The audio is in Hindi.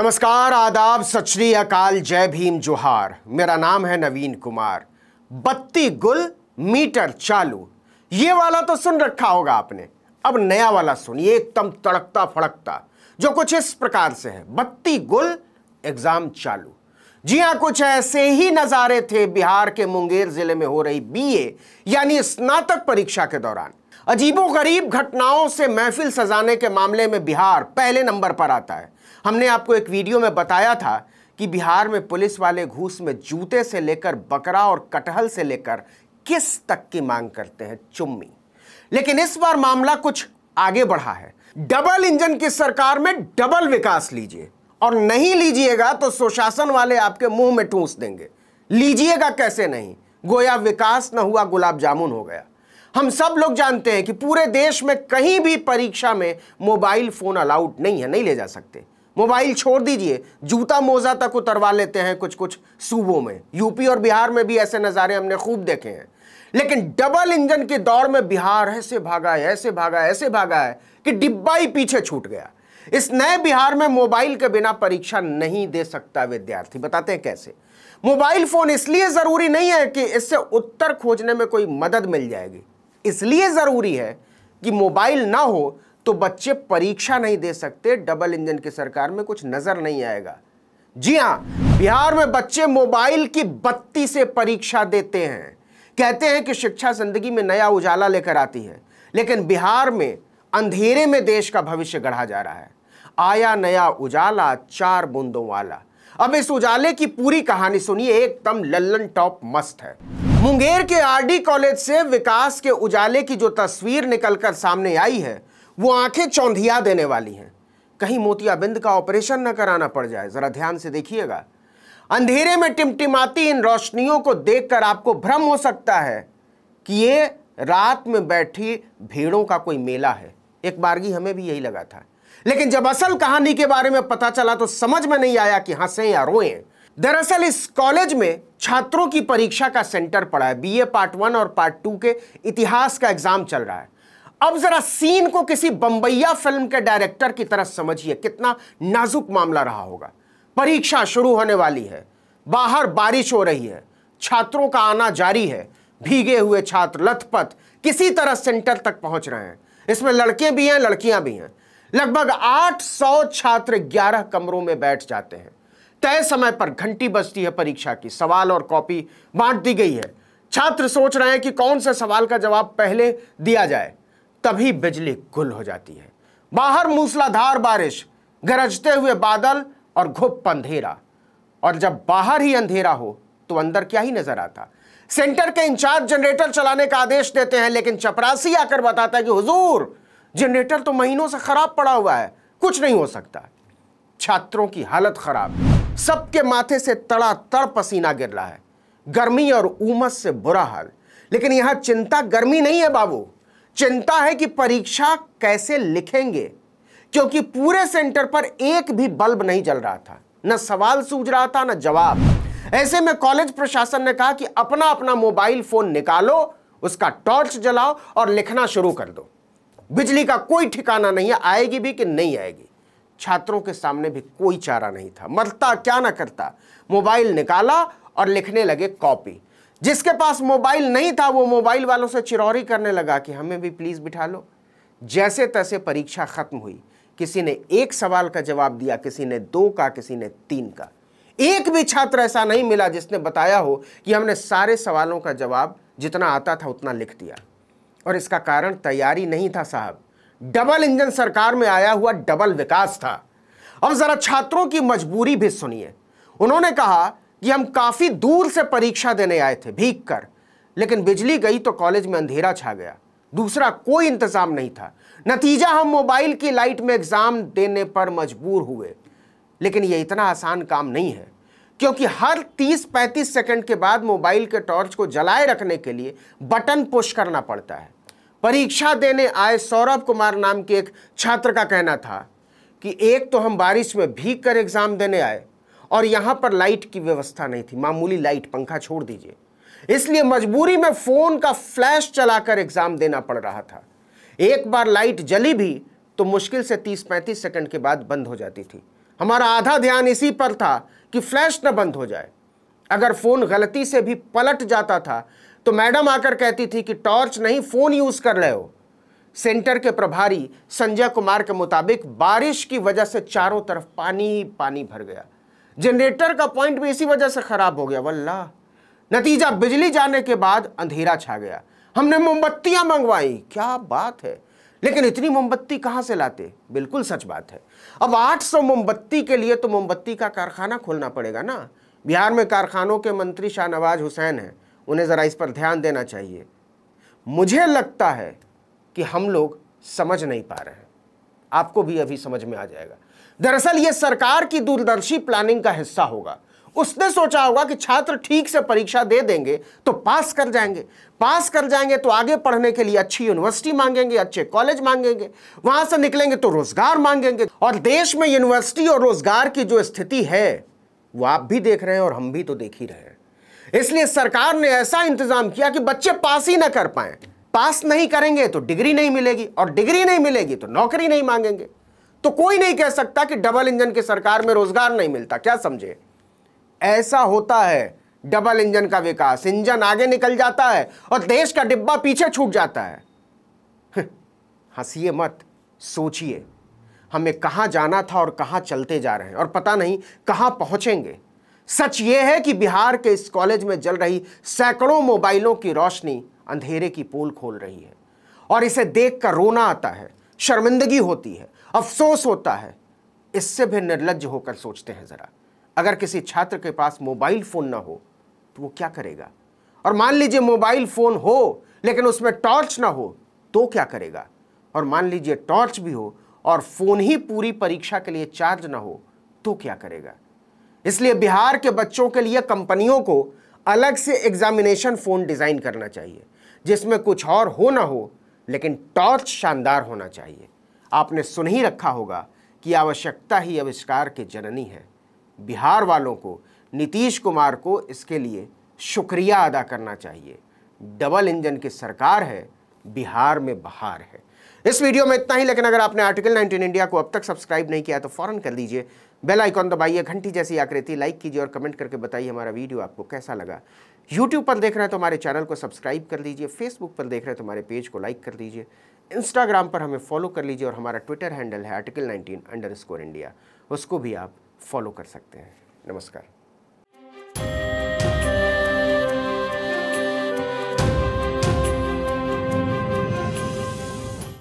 नमस्कार आदाब सत अकाल जय भीम जोहार मेरा नाम है नवीन कुमार बत्ती गुल मीटर चालू ये वाला तो सुन रखा होगा आपने अब नया वाला सुनिए एकदम तड़कता फड़कता जो कुछ इस प्रकार से है बत्ती गुल एग्जाम चालू जी हाँ कुछ ऐसे ही नज़ारे थे बिहार के मुंगेर जिले में हो रही बीए यानी स्नातक परीक्षा के दौरान अजीबो गरीब घटनाओं से महफिल सजाने के मामले में बिहार पहले नंबर पर आता है हमने आपको एक वीडियो में बताया था कि बिहार में पुलिस वाले घूस में जूते से लेकर बकरा और कटहल से लेकर किस तक की मांग करते हैं चुम्मी लेकिन इस बार मामला कुछ आगे बढ़ा है डबल इंजन की सरकार में डबल विकास लीजिए और नहीं लीजिएगा तो सुशासन वाले आपके मुंह में ठूंस देंगे लीजिएगा कैसे नहीं गोया विकास न हुआ गुलाब जामुन हो गया हम सब लोग जानते हैं कि पूरे देश में कहीं भी परीक्षा में मोबाइल फोन अलाउड नहीं है नहीं ले जा सकते मोबाइल छोड़ दीजिए जूता मोजा तक उतरवा लेते हैं कुछ कुछ सूबों में यूपी और बिहार में भी ऐसे नज़ारे हमने खूब देखे हैं लेकिन डबल इंजन के दौर में बिहार ऐसे भागा है ऐसे भागा है ऐसे भागा है कि डिब्बा ही पीछे छूट गया इस नए बिहार में मोबाइल के बिना परीक्षा नहीं दे सकता विद्यार्थी बताते हैं कैसे मोबाइल फोन इसलिए जरूरी नहीं है कि इससे उत्तर खोजने में कोई मदद मिल जाएगी इसलिए जरूरी है कि मोबाइल ना हो तो बच्चे परीक्षा नहीं दे सकते डबल इंजन की सरकार में कुछ नजर नहीं आएगा जी हां बिहार में बच्चे मोबाइल की बत्ती से परीक्षा देते हैं कहते हैं कि शिक्षा जिंदगी में नया उजाला लेकर आती है लेकिन बिहार में अंधेरे में देश का भविष्य गढ़ा जा रहा है आया नया उजाला चार बूंदों वाला अब इस उजाले की पूरी कहानी सुनिए एकदम लल्लन टॉप मस्त है मुंगेर के आरडी कॉलेज से विकास के उजाले की जो तस्वीर निकलकर सामने आई है वो आंखें चौंधिया देने वाली हैं कहीं मोतियाबिंद का ऑपरेशन न कराना पड़ जाए जरा ध्यान से देखिएगा अंधेरे में टिमटिमाती इन रोशनियों को देखकर आपको भ्रम हो सकता है कि ये रात में बैठी भेड़ों का कोई मेला है एक बारगी हमें भी यही लगा था लेकिन जब असल कहानी के बारे में पता चला तो समझ में नहीं आया कि हंसे या रोए दरअसल इस कॉलेज में छात्रों की परीक्षा का सेंटर पड़ा है बीए पार्ट वन और पार्ट टू के इतिहास का एग्जाम चल रहा है अब जरा सीन को किसी बंबैया फिल्म के डायरेक्टर की तरह समझिए कितना नाजुक मामला रहा होगा परीक्षा शुरू होने वाली है बाहर बारिश हो रही है छात्रों का आना जारी है भीगे हुए छात्र लथपथ किसी तरह सेंटर तक पहुंच रहे हैं इसमें लड़के भी हैं लड़कियां भी हैं लगभग 800 छात्र 11 कमरों में बैठ जाते हैं तय समय पर घंटी बजती है परीक्षा की सवाल और कॉपी बांट दी गई है छात्र सोच रहे हैं कि कौन से सवाल का जवाब पहले दिया जाए तभी बिजली गुल हो जाती है बाहर मूसलाधार बारिश गरजते हुए बादल और घुप अंधेरा और जब बाहर ही अंधेरा हो तो अंदर क्या ही नजर आता सेंटर के इंचार्ज जनरेटर चलाने का आदेश देते हैं लेकिन चपरासी आकर बताता है कि हुजूर जनरेटर तो महीनों से खराब पड़ा हुआ है कुछ नहीं हो सकता छात्रों की हालत खराब सबके माथे से तड़ा तड़ पसीना गिर रहा है गर्मी और उमस से बुरा हाल लेकिन यहां चिंता गर्मी नहीं है बाबू चिंता है कि परीक्षा कैसे लिखेंगे क्योंकि पूरे सेंटर पर एक भी बल्ब नहीं जल रहा था न सवाल सूझ रहा था न जवाब ऐसे में कॉलेज प्रशासन ने कहा कि अपना अपना मोबाइल फोन निकालो उसका टॉर्च जलाओ और लिखना शुरू कर दो बिजली का कोई ठिकाना नहीं है आएगी भी कि नहीं आएगी छात्रों के सामने भी कोई चारा नहीं था मरता क्या ना करता मोबाइल निकाला और लिखने लगे कॉपी जिसके पास मोबाइल नहीं था वो मोबाइल वालों से चिरौरी करने लगा कि हमें भी प्लीज़ बिठा लो जैसे तैसे परीक्षा ख़त्म हुई किसी ने एक सवाल का जवाब दिया किसी ने दो का किसी ने तीन का एक भी छात्र ऐसा नहीं मिला जिसने बताया हो कि हमने सारे सवालों का जवाब जितना आता था उतना लिख दिया और इसका कारण तैयारी नहीं था साहब डबल इंजन सरकार में आया हुआ डबल विकास था अब ज़रा छात्रों की मजबूरी भी सुनिए उन्होंने कहा कि हम काफ़ी दूर से परीक्षा देने आए थे भीग कर लेकिन बिजली गई तो कॉलेज में अंधेरा छा गया दूसरा कोई इंतज़ाम नहीं था नतीजा हम मोबाइल की लाइट में एग्ज़ाम देने पर मजबूर हुए लेकिन ये इतना आसान काम नहीं है क्योंकि हर 30-35 सेकंड के बाद मोबाइल के टॉर्च को जलाए रखने के लिए बटन पुश करना पड़ता है परीक्षा देने आए सौरभ कुमार नाम के एक छात्र का कहना था कि एक तो हम बारिश में भीग कर एग्ज़ाम देने आए और यहाँ पर लाइट की व्यवस्था नहीं थी मामूली लाइट पंखा छोड़ दीजिए इसलिए मजबूरी में फ़ोन का फ्लैश चलाकर एग्ज़ाम देना पड़ रहा था एक बार लाइट जली भी तो मुश्किल से 30-35 सेकंड के बाद बंद हो जाती थी हमारा आधा ध्यान इसी पर था कि फ्लैश न बंद हो जाए अगर फ़ोन गलती से भी पलट जाता था तो मैडम आकर कहती थी कि टॉर्च नहीं फ़ोन यूज़ कर रहे हो सेंटर के प्रभारी संजय कुमार के मुताबिक बारिश की वजह से चारों तरफ पानी पानी भर गया जनरेटर का पॉइंट भी इसी वजह से ख़राब हो गया वल्ला नतीजा बिजली जाने के बाद अंधेरा छा गया हमने मोमबत्तियाँ मंगवाई क्या बात है लेकिन इतनी मोमबत्ती कहाँ से लाते बिल्कुल सच बात है अब 800 मोमबत्ती के लिए तो मोमबत्ती का कारखाना खोलना पड़ेगा ना बिहार में कारखानों के मंत्री शाहनवाज हुसैन हैं उन्हें ज़रा इस पर ध्यान देना चाहिए मुझे लगता है कि हम लोग समझ नहीं पा रहे हैं आपको भी अभी समझ में आ जाएगा दरअसल ये सरकार की दूरदर्शी प्लानिंग का हिस्सा होगा उसने सोचा होगा कि छात्र ठीक से परीक्षा दे देंगे तो पास कर जाएंगे पास कर जाएंगे तो आगे पढ़ने के लिए अच्छी यूनिवर्सिटी मांगेंगे अच्छे कॉलेज मांगेंगे वहां से निकलेंगे तो रोजगार मांगेंगे और देश में यूनिवर्सिटी और रोजगार की जो स्थिति है वो आप भी देख रहे हैं और हम भी तो देख ही रहे हैं इसलिए सरकार ने ऐसा इंतजाम किया कि बच्चे पास ही ना कर पाए पास नहीं करेंगे तो डिग्री नहीं मिलेगी और डिग्री नहीं मिलेगी तो नौकरी नहीं मांगेंगे तो कोई नहीं कह सकता कि डबल इंजन की सरकार में रोजगार नहीं मिलता क्या समझे ऐसा होता है डबल इंजन का विकास इंजन आगे निकल जाता है और देश का डिब्बा पीछे छूट जाता है हंसीए मत सोचिए हमें कहां जाना था और कहां चलते जा रहे हैं और पता नहीं कहां पहुंचेंगे सच यह है कि बिहार के इस कॉलेज में जल रही सैकड़ों मोबाइलों की रोशनी अंधेरे की पोल खोल रही है और इसे देखकर रोना आता है शर्मिंदगी होती है अफसोस होता है इससे भी निर्लज होकर सोचते हैं ज़रा अगर किसी छात्र के पास मोबाइल फ़ोन ना हो तो वो क्या करेगा और मान लीजिए मोबाइल फ़ोन हो लेकिन उसमें टॉर्च ना हो तो क्या करेगा और मान लीजिए टॉर्च भी हो और फ़ोन ही पूरी परीक्षा के लिए चार्ज ना हो तो क्या करेगा इसलिए बिहार के बच्चों के लिए कंपनियों को अलग से एग्जामिनेशन फ़ोन डिज़ाइन करना चाहिए जिसमें कुछ और हो ना हो लेकिन टॉर्च शानदार होना चाहिए आपने सुन ही रखा होगा कि आवश्यकता ही आविष्कार के जननी है बिहार वालों को नीतीश कुमार को इसके लिए शुक्रिया अदा करना चाहिए डबल इंजन की सरकार है बिहार में बहार है इस वीडियो में इतना ही लेकिन अगर आपने आर्टिकल 19 इंडिया को अब तक सब्सक्राइब नहीं किया तो फौरन कर लीजिए बेल आइकॉन दबाइए घंटी जैसी आकृति लाइक कीजिए और कमेंट करके बताइए हमारा वीडियो आपको कैसा लगा यूट्यूब पर देख रहे हैं तो हमारे चैनल को सब्सक्राइब कर लीजिए फेसबुक पर देख रहे हैं तो हमारे पेज को लाइक कर दीजिए इंस्टाग्राम पर हमें फॉलो कर लीजिए और हमारा ट्विटर हैंडल है article nineteen underscore India उसको भी आप फॉलो कर सकते हैं नमस्कार